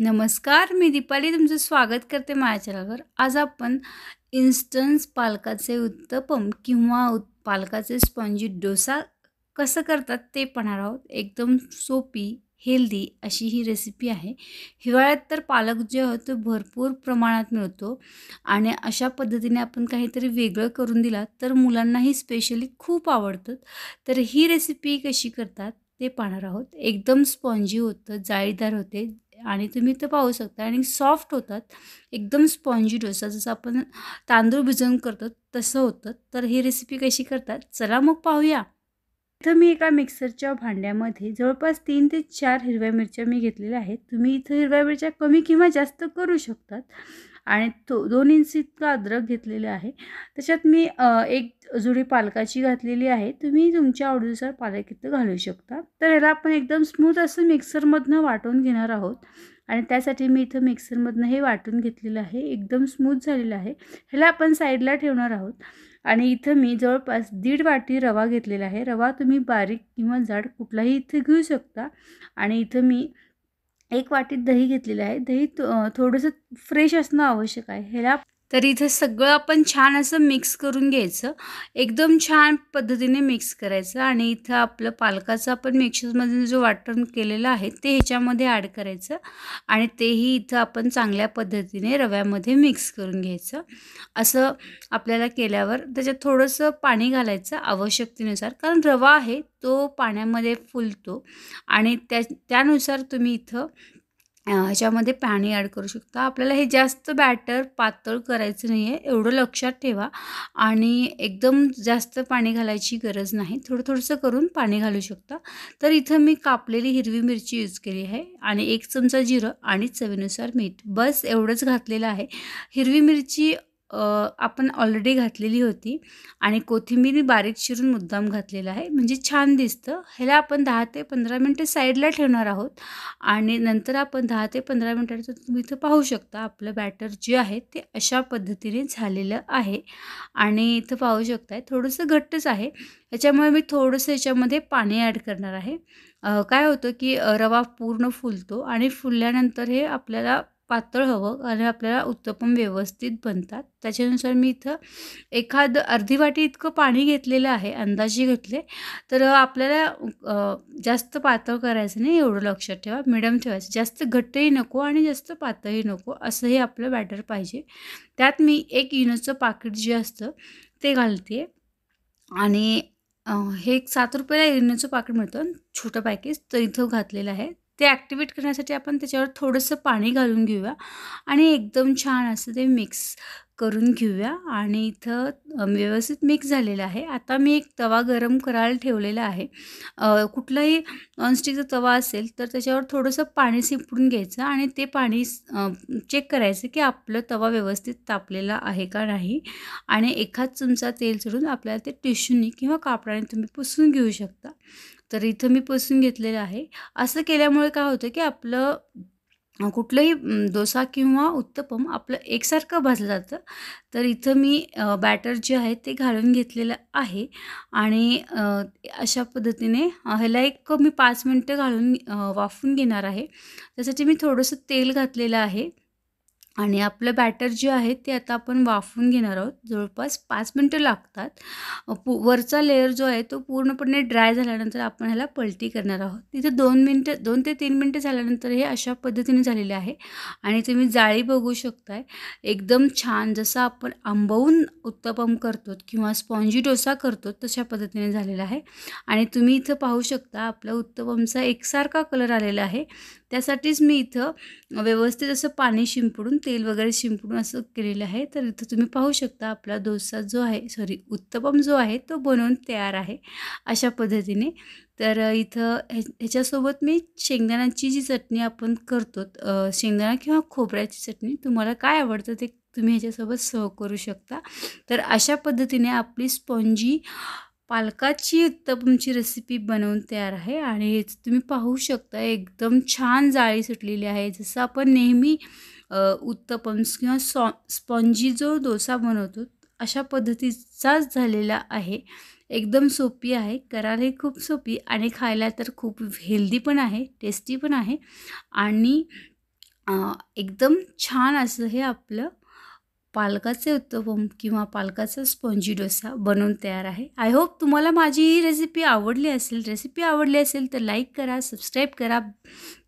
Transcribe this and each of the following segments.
नमस्कार मी दीपाली तुमचं स्वागत करते माझ्या चॅनलवर आज आपण इन्स्टन्स पालकाचे उत्तपम किंवा उत् पालकाचे स्पॉन्जी डोसा कसं करतात ते पाहणार आहोत एकदम सोपी हेल्दी अशी ही रेसिपी आहे हिवाळ्यात तर पालक जे आहे तो भरपूर प्रमाणात मिळतो आणि अशा पद्धतीने आपण काहीतरी वेगळं करून दिला तर मुलांनाही स्पेशली खूप आवडतं तर ही रेसिपी कशी करतात ते पाहणार आहोत एकदम स्पॉन्जी होतं जाळीदार होते आणि तुम्ही ते पाहू शकता आणि सॉफ्ट होतात एकदम स्पॉन्जी डोसा जसं आपण तांदूळ भिजवून करतो तसं होतं तर ही रेसिपी कशी करतात चला मग पाहूया इथं मी एका मिक्सरच्या भांड्यामध्ये जवळपास तीन ते चार हिरव्या मिरच्या मी घेतलेल्या आहेत तुम्ही इथं हिरव्या मिरच्या कमी किंवा जास्त करू शकतात आणि तो दोन इंच इतका अद्रक घेतलेले आहे त्याच्यात मी एक जुडी पालकाची घातलेली आहे तुम्ही तुमच्या आवडीनुसार पालक इथं घालू शकता तर ह्याला आपण एकदम स्मूथ असं मिक्सरमधनं वाटून घेणार आहोत आणि त्यासाठी मी इथं मिक्सरमधनं हे वाटून घेतलेलं आहे एकदम स्मूथ झालेलं आहे ह्याला आपण साईडला ठेवणार आहोत आणि इथं मी जवळपास दीड वाटी रवा घेतलेला आहे रवा तुम्ही बारीक किंवा जाड कुठलाही इथं घेऊ शकता आणि इथं मी एक वाटीत दही घेतलेलं आहे दही थोडंसं फ्रेश असणं आवश्यक आहे ह्याला तर इथे सगळं आपण छान असं मिक्स करून घ्यायचं एकदम छान पद्धतीने मिक्स करायचं आणि इथं आपलं पालकाचं आपण मिक्सरमध्ये जो वाटण केलेलं आहे ते ह्याच्यामध्ये ॲड करायचं आणि तेही इथं आपण चांगल्या पद्धतीने रव्यामध्ये मिक्स करून घ्यायचं असं आपल्याला केल्यावर त्याच्यात थोडंसं पाणी घालायचं आवश्यकतेनुसार कारण रवा आहे तो पाण्यामध्ये फुलतो आणि त्या त्यानुसार तुम्ही इथं ह्याच्यामध्ये पाणी ॲड करू शकता आपल्याला हे जास्त बॅटर पातळ करायचं नाही आहे एवढं लक्षात ठेवा आणि एकदम जास्त पाणी घालायची गरज नाही थोडं थोडंसं करून पाणी घालू शकता तर इथं मी कापलेली हिरवी मिरची यूज केली आहे आणि एक चमचा जिरं आणि चवीनुसार मीठ बस एवढंच घातलेलं आहे हिरवी मिरची आपण ऑलरेडी घातलेली होती आणि कोथिंबीर बारीक चिरून मुद्दाम घातलेला आहे म्हणजे छान दिसतं ह्याला आपण दहा ते पंधरा मिनटं साईडला ठेवणार आहोत आणि नंतर आपण दहा ते पंधरा मिनटाचं तुम्ही इथं पाहू शकता आपलं बॅटर जे आहे ते अशा पद्धतीने झालेलं आहे आणि इथं पाहू शकताय थोडंसं घट्टच आहे त्याच्यामुळे मी थोडंसं याच्यामध्ये पाणी ॲड करणार आहे काय होतं की रवा पूर्ण फुलतो आणि फुलल्यानंतर हे आपल्याला पातळ हवं आणि आपल्याला उत्तपम व्यवस्थित बनतात त्याच्यानुसार मी इथं एखादं अर्धी वाटी इतकं पाणी घेतलेलं आहे अंदाजे घेतले तर आपल्याला जास्त पातळ करायचं नाही एवढं लक्षात ठेवा मिडम ठेवायचं जास्त घट्टही नको आणि जास्त पातळही नको असंही आपलं बॅटर पाहिजे त्यात मी एक युनोचं पाकिट जे असतं ते घालते आणि हे एक सात रुपयाला इनोचं पाकिट मिळतं छोटं पॅकेज तर इथं घातलेलं आहे ते ॲक्टिवेट करण्यासाठी आपण त्याच्यावर थोडंसं पाणी घालून घेऊया आणि एकदम छान असं ते मिक्स करून घेऊया आणि इथं व्यवस्थित मिक्स झालेलं आहे आता मी एक तवा गरम करायला ठेवलेला आहे कुठलाही नॉनस्टिकचा तवा असेल तर त्याच्यावर थोडंसं पाणी शिंपडून घ्यायचं आणि ते पाणी चेक करायचं की आपलं तवा व्यवस्थित तापलेला आहे का नाही आणि एखाद चमचा तेल चढून आपल्याला ते टिश्यूनी किंवा कापडाने तुम्ही पुसून घेऊ शकता तर इथं मी पुसून घेतलेलं आहे असं केल्यामुळे काय होतं की आपलं कुठलंही डोसा किंवा उत्तपम आपलं एकसारखं भाजलं जातं तर इथं मी बॅटर जे आहे ते घालून घेतलेलं आहे आणि अशा पद्धतीने ह्याला एक मी पाच मिनटं घालून वाफून घेणार आहे त्यासाठी मी थोडंसं तेल घातलेलं आहे आणि आपलं बॅटर जे आहे ते आता आपण वाफवून घेणार आहोत जवळपास पाच मिनटं लागतात पु वरचा लेअर जो आहे तो पूर्णपणे ड्राय झाल्यानंतर आपण ह्याला पलटी करणार आहोत तिथं दोन मिनटं दोन ते तीन मिनटं झाल्यानंतर हे अशा पद्धतीने झालेले आहे आणि तुम्ही जाळी बघू शकताय एकदम छान जसं आपण आंबवून उत्तपम करतो किंवा स्पॉन्जी डोसा करतो तशा पद्धतीने झालेला आहे आणि तुम्ही इथं पाहू शकता आपला उत्तपमचा एकसारखा कलर आलेला आहे त्यासाठीच मी इथं व्यवस्थित असं पाणी शिंपडून तेल वगैरे शिंपडून असं केलेलं आहे तर इथं तुम्ही पाहू शकता आपला डोसा जो आहे सॉरी उत्तपम जो आहे तो बनवून तयार आहे अशा पद्धतीने तर इथं हे ह्याच्यासोबत मी शेंगदाण्याची जी चटणी आपण करतो शेंगदाणा किंवा खोबऱ्याची चटणी तुम्हाला काय आवडतं ते तुम्ही ह्याच्यासोबत सर्व करू शकता तर अशा पद्धतीने आपली स्पॉन्जी पालकाची उत्तपमची रेसिपी बनवून तयार आहे आणि हे तुम्ही पाहू शकता एकदम छान जाळी सुटलेली आहे जसं आपण नेहमी उत्तपम किंवा सॉ स्पॉन्जी जो डोसा बनवतो अशा पद्धतीचाच झालेला आहे एकदम सोपी आहे करायलाही खूप सोपी आणि खायला तर खूप हेल्दी पण आहे टेस्टी पण आहे आणि एकदम छान असं हे आपलं पालकाचे उत्तपम किंवा पालकाचा स्पंजी डोसा बनवून तयार आहे आय होप तुम्हाला माझी ही रेसिपी आवडली असेल रेसिपी आवडली असेल तर लाईक करा सबस्क्राईब करा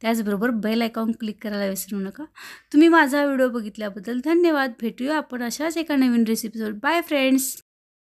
त्याचबरोबर बेल आयकॉन क्लिक करायला विसरू नका तुम्ही माझा व्हिडिओ बघितल्याबद्दल धन्यवाद भेटूया आपण अशाच एका नवीन रेसिपीसोबत बाय फ्रेंड्स